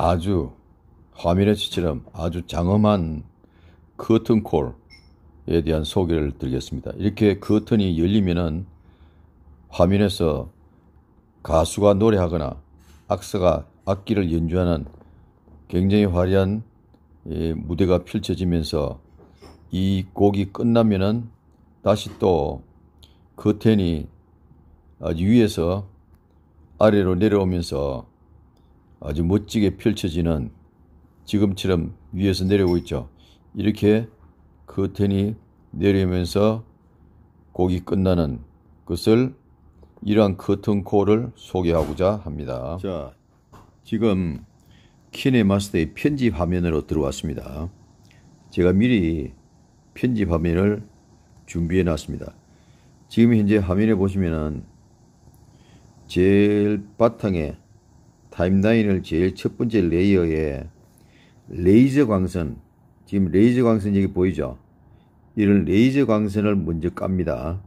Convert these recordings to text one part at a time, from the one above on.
아주 화면에 치처럼 아주 장엄한 커튼콜에 대한 소개를 드리겠습니다. 이렇게 커튼이 열리면은 화면에서 가수가 노래하거나 악사가 악기를 연주하는 굉장히 화려한 예, 무대가 펼쳐지면서 이 곡이 끝나면은 다시 또 커튼이 어, 위에서 아래로 내려오면서 아주 멋지게 펼쳐지는 지금처럼 위에서 내려오고 있죠. 이렇게 커튼이 내리면서 곡이 끝나는 것을 이러한 커튼 코를 소개하고자 합니다. 자, 지금 키네마스터의 편지 화면으로 들어왔습니다. 제가 미리 편지 화면을 준비해 놨습니다. 지금 현재 화면에 보시면은 제일 바탕에 타임라인을 제일 첫 번째 레이어에 레이저 광선, 지금 레이저 광선 여기 보이죠? 이런 레이저 광선을 먼저 깝니다.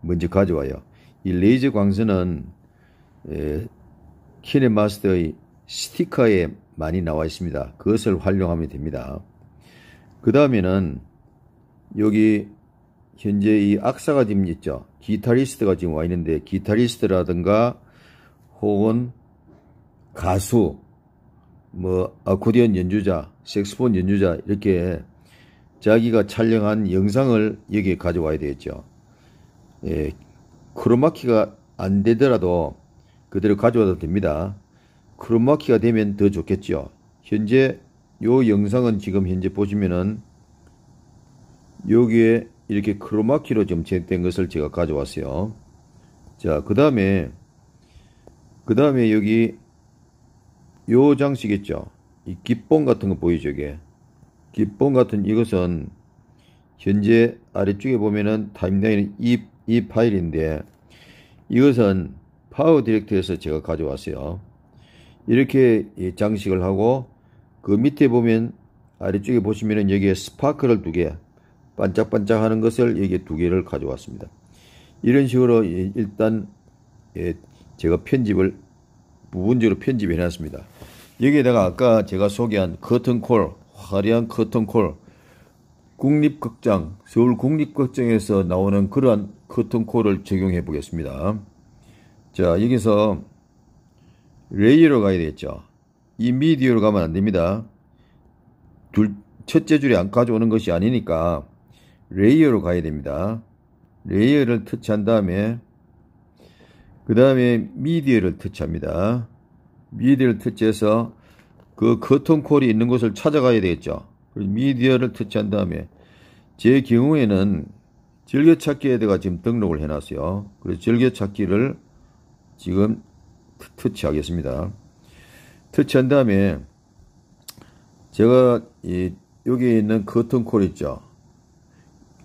먼저 가져와요. 이 레이저 광선은 키네마스터의 스티커에 많이 나와 있습니다. 그것을 활용하면 됩니다. 그 다음에는 여기 현재 이 악사가 지금 있죠. 기타리스트가 지금 와 있는데 기타리스트라든가 혹은 가수, 뭐 아코디언 연주자, 색스폰 연주자 이렇게 자기가 촬영한 영상을 여기에 가져와야 되겠죠. 예, 크로마키가 안 되더라도 그대로 가져와도 됩니다. 크로마키가 되면 더 좋겠죠. 현재 요 영상은 지금 현재 보시면은 여기에 이렇게 크로마키로 점체된 것을 제가 가져왔어요. 자, 그 다음에 그 다음에 여기 요 장식 있죠? 이 기본 같은 거 보이죠? 이게 깃봉 같은 이것은 현재 아래쪽에 보면은 타임라인 이, 이 파일인데 이것은 파워 디렉터에서 제가 가져왔어요. 이렇게 장식을 하고 그 밑에 보면 아래쪽에 보시면은 여기에 스파크를 두 개 반짝반짝 하는 것을 여기에 두 개를 가져왔습니다. 이런 식으로 일단 예, 제가 편집을 부분적으로 편집해 놨습니다. 여기에다가 아까 제가 소개한 커튼콜, 화려한 커튼콜, 국립극장, 서울 국립극장에서 나오는 그러한 커튼콜을 적용해 보겠습니다. 자, 여기서 레이어로 가야 되겠죠. 이 미디어로 가면 안 됩니다. 둘, 첫째 줄이 안 가져오는 것이 아니니까 레이어로 가야 됩니다. 레이어를 터치한 다음에 그 다음에 미디어를 터치합니다. 미디어를 터치해서 그 커튼콜이 있는 곳을 찾아가야 되겠죠. 그리고 미디어를 터치한 다음에 제 경우에는 즐겨찾기 에드가 지금 등록을 해놨어요. 그래서 즐겨찾기를 지금 터치하겠습니다. 터치한 다음에 제가 이 여기 있는 커튼콜 있죠.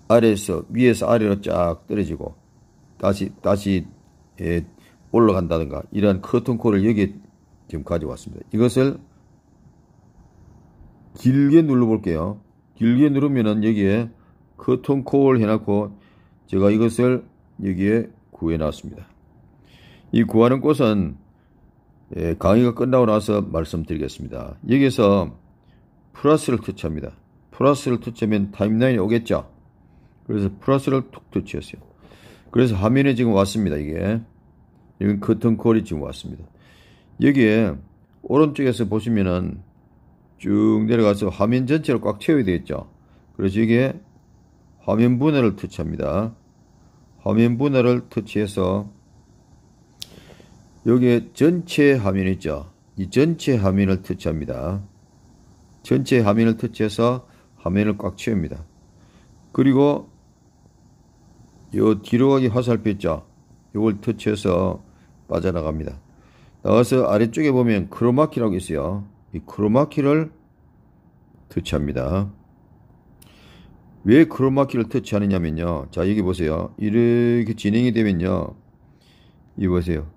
아래에서 위에서 아래로 쫙 떨어지고 다시 다시 예, 올라간다든가 이러한 커튼콜을 여기에 지금 가져왔습니다. 이것을 길게 눌러볼게요. 길게 누르면은 여기에 커튼콜 해놨고 제가 이것을 여기에 구해놨습니다. 이 구하는 곳은 예, 강의가 끝나고 나서 말씀드리겠습니다. 여기서 에 플러스를 터치합니다. 플러스를 터치하면 타임라인이 오겠죠. 그래서 플러스를 툭 터치했어요. 그래서 화면에 지금 왔습니다. 이게 이건 커튼콜이 지금 왔습니다. 여기에 오른쪽에서 보시면은 쭉 내려가서 화면 전체를 꽉 채워야 되겠죠. 그래서 여기에 화면 분할을 터치합니다. 화면 분할을 터치해서 여기에 전체 화면 있죠. 이 전체 화면을 터치합니다. 전체 화면을 터치해서 화면을 꽉 채웁니다. 그리고 요 뒤로 가기 화살표 있죠. 이걸 터치해서 빠져나갑니다. 나와서 아래쪽에 보면 크로마키라고 있어요. 이 크로마키를 터치합니다. 왜 크로마키를 터치하느냐면요. 자 여기 보세요. 이렇게 진행이 되면요. 이 보세요.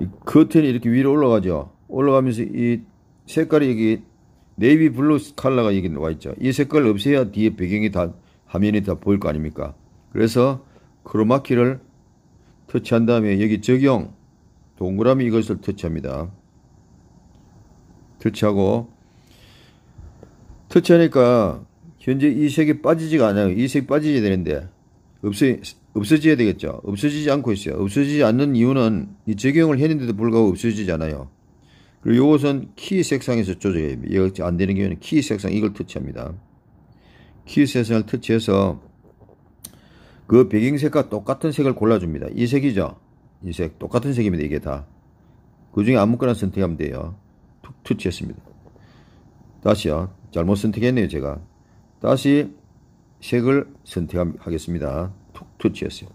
이 커튼이 이렇게 위로 올라가죠. 올라가면서 이 색깔이 여기 네이비 블루 컬러가 여기 와 있죠. 이 색깔 없애야 뒤에 배경이 다 화면이 다 보일 거 아닙니까? 그래서 크로마키를 터치한 다음에 여기 적용 동그라미 이것을 터치합니다. 터치하고 터치하니까 현재 이 색이 빠지지가 않아요. 이 색이 빠지게 되는데 없어, 없어져야 되겠죠. 없어지지 않고 있어요. 없어지지 않는 이유는 이 적용을 했는데도 불구하고 없어지지 않아요. 그리고 이것은 키 색상에서 조절해요 이거 안 되는 경우에는 키 색상 이걸 터치합니다. 키 색상을 터치해서 그 배경색과 똑같은 색을 골라줍니다. 이 색이죠. 이 색. 똑같은 색입니다. 이게 다. 그 중에 아무거나 선택하면 돼요. 툭, 툭치었습니다 다시요. 잘못 선택했네요. 제가. 다시 색을 선택하겠습니다. 툭, 툭치었어요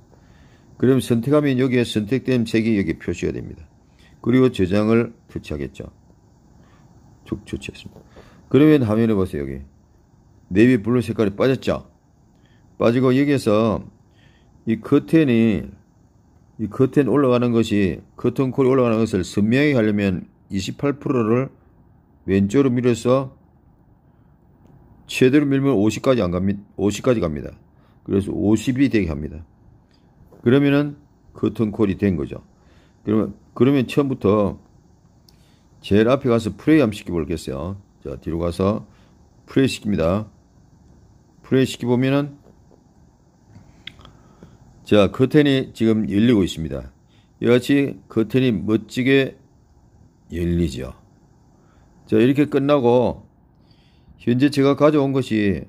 그럼 선택하면 여기에 선택된 색이 여기 표시가 됩니다. 그리고 저장을 터치하겠죠. 툭 터치했습니다. 그러면 화면을 보세요. 여기. 네이비 블루 색깔이 빠졌죠. 빠지고 여기에서 이겉튼이이겉튼 올라가는 것이 커튼 콜이 올라가는 것을 선명히 하려면 28%를 왼쪽으로 밀어서 최대로 밀면 50까지 안 갑니다. 50까지 갑니다. 그래서 50이 되게 합니다. 그러면은 커튼 콜이 된 거죠. 그러면 그러면 처음부터 제일 앞에 가서 프레이 한번 시켜볼겠어요. 자 뒤로 가서 프레이 시킵니다. 프레이 시켜보면은 자, 커튼이 지금 열리고 있습니다. 이같이 커튼이 멋지게 열리죠. 자, 이렇게 끝나고 현재 제가 가져온 것이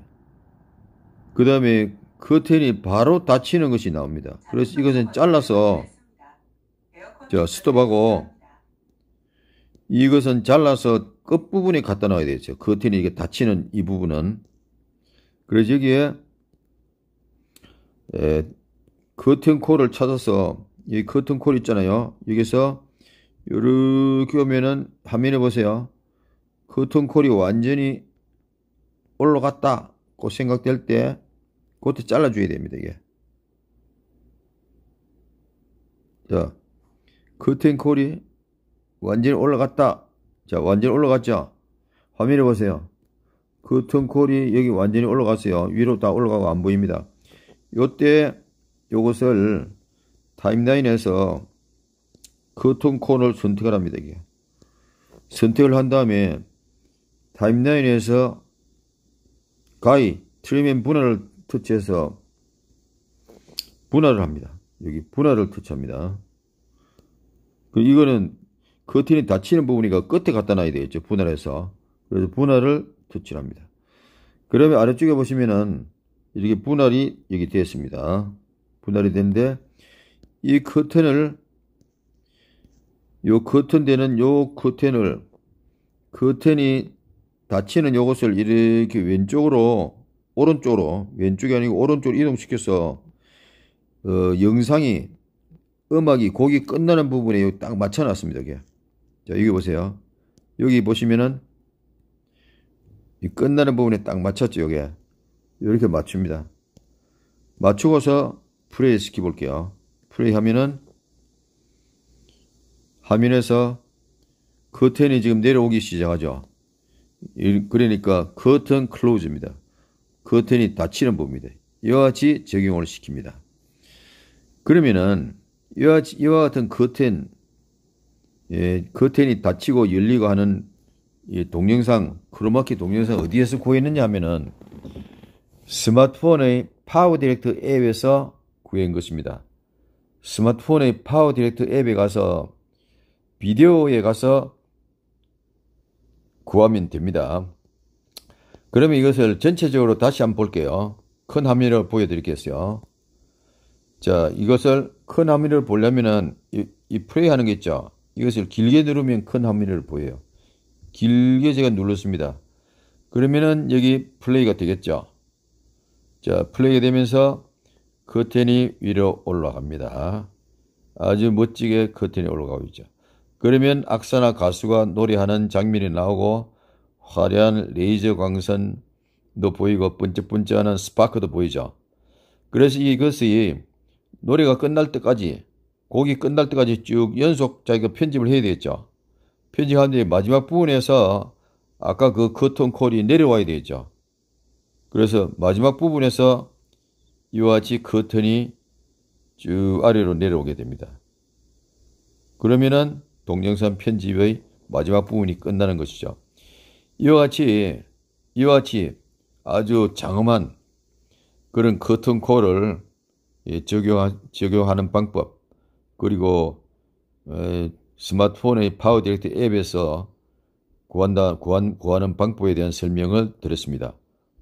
그 다음에 커튼이 바로 닫히는 것이 나옵니다. 그래서 이것은 잘라서 자, 스톱하고 이것은 잘라서 끝부분에 갖다 놔야 되죠. 커튼이 이게 닫히는 이 부분은 그래서 여기에 에, 커튼콜을 찾아서 이 커튼콜 있잖아요. 여기서 이렇게 오면은 화면에 보세요. 커튼콜이 완전히 올라갔다. 그 생각될 때 그것도 잘라줘야 됩니다. 이게. 자, 커튼콜이 완전히 올라갔다. 자, 완전히 올라갔죠? 화면을 보세요. 커튼콜이 여기 완전히 올라갔어요. 위로 다 올라가고 안 보입니다. 요때 요것을 타임라인에서 커튼 콘을 선택을 합니다. 이게. 선택을 한 다음에 타임라인에서 가이 트림 앤 분할을 터치해서 분할을 합니다. 여기 분할을 터치합니다. 이거는 커튼이 닫히는 부분이니까 끝에 갖다 놔야 되겠죠. 분할해서. 그래서 분할을 터치합니다. 그러면 아래쪽에 보시면은 이렇게 분할이 여기 되었습니다. 분할이 되는데 이 커튼을 요 커튼 되는 요 커튼을 커튼이 닫히는 요것을 이렇게 왼쪽으로 오른쪽으로 왼쪽이 아니고 오른쪽으로 이동시켜서 어, 영상이 음악이 곡이 끝나는 부분에 딱 맞춰놨습니다. 이게. 자 여기 보세요. 여기 보시면은 이 끝나는 부분에 딱 맞췄죠. 이게 이렇게 맞춥니다. 맞추고서 프레이 시켜 볼게요. 프레이 하면은 화면에서 커튼이 지금 내려오기 시작하죠. 그러니까 커튼 클로즈입니다. 커튼이 닫히는 법입니다. 이와 같이 적용을 시킵니다. 그러면은 이와, 이와 같은 커튼 예, 커튼이 닫히고 열리고 하는 이 동영상 크로마키 동영상 어디에서 구했느냐 하면은 스마트폰의 파워 디렉터 앱에서 구해인 것입니다. 스마트폰의 파워 디렉트 앱에 가서 비디오에 가서 구하면 됩니다. 그러면 이것을 전체적으로 다시 한번 볼게요. 큰 화면을 보여드릴게요 자, 이것을 큰 화면을 보려면은 이, 이 플레이 하는 게 있죠. 이것을 길게 누르면 큰 화면을 보여요. 길게 제가 눌렀습니다. 그러면은 여기 플레이가 되겠죠. 자, 플레이가 되면서 커튼이 위로 올라갑니다. 아주 멋지게 커튼이 올라가고 있죠. 그러면 악사나 가수가 노래하는 장면이 나오고 화려한 레이저 광선도 보이고 번쩍번쩍하는 스파크도 보이죠. 그래서 이것이 노래가 끝날 때까지 곡이 끝날 때까지 쭉 연속 자기가 편집을 해야 되겠죠. 편집하는데 마지막 부분에서 아까 그 커튼 콜이 내려와야 되겠죠. 그래서 마지막 부분에서 이와 같이 커튼이 그 쭉 아래로 내려오게 됩니다. 그러면은 동영상 편집의 마지막 부분이 끝나는 것이죠. 이와 같이 이와 같이 아주 장엄한 그런 커튼 콜을 예, 적용하, 적용하는 방법 그리고 어, 스마트폰의 파워 디렉트 앱에서 구한다, 구한, 구하는 방법에 대한 설명을 드렸습니다.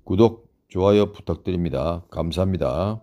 구독, 좋아요 부탁드립니다. 감사합니다.